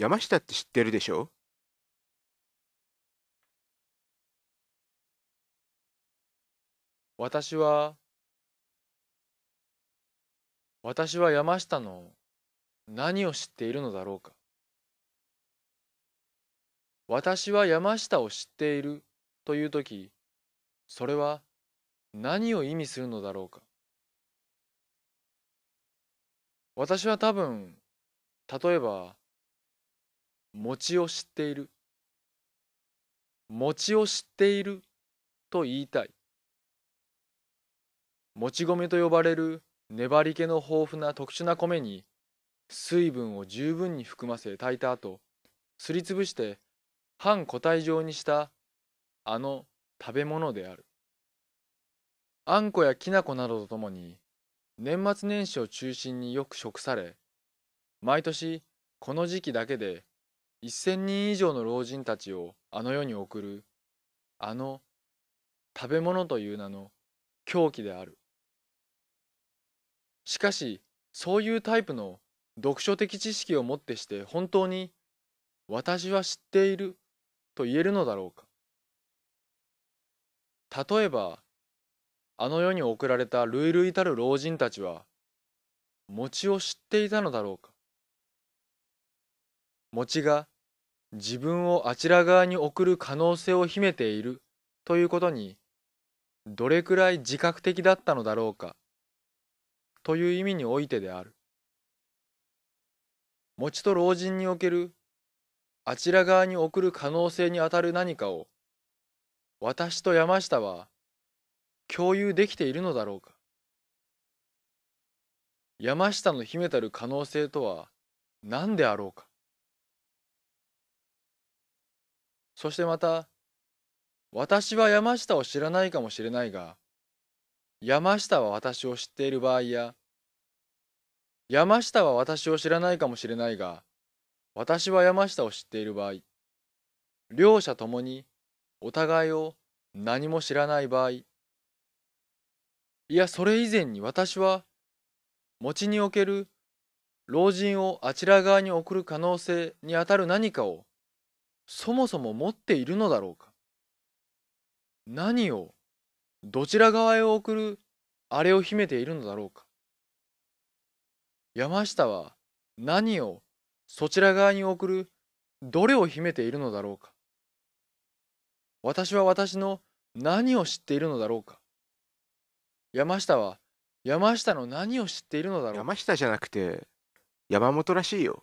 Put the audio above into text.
山下って知ってるでしょ私は私は山下の何を知っているのだろうか私は山下を知っているという時それは何を意味するのだろうか私は多分例えば餅を知っている餅を知っていると言いたいもち米と呼ばれる粘り気の豊富な特殊な米に水分を十分に含ませ炊いた後すりつぶして半固体状にしたあの食べ物であるあんこやきな粉などとともに年末年始を中心によく食され毎年この時期だけで1,000人以上の老人たちをあの世に送るあの食べ物という名の狂気であるしかしそういうタイプの読書的知識をもってして本当に私は知っていると言えるのだろうか例えばあの世に送られた類イたる老人たちは餅を知っていたのだろうか餅が自分をあちら側に送る可能性を秘めているということにどれくらい自覚的だったのだろうかという意味においてである餅と老人におけるあちら側に送る可能性にあたる何かを私と山下は共有できているのだろうか山下の秘めたる可能性とは何であろうかそしてまた、私は山下を知らないかもしれないが、山下は私を知っている場合や、山下は私を知らないかもしれないが、私は山下を知っている場合、両者ともにお互いを何も知らない場合、いやそれ以前に私は、餅における老人をあちら側に送る可能性にあたる何かをそもそも持っているのだろうか何をどちら側へ送るあれを秘めているのだろうか山下は何をそちら側に送るどれを秘めているのだろうか私は私の何を知っているのだろうか山下は山下の何を知っているのだろうか山下じゃなくて山本らしいよ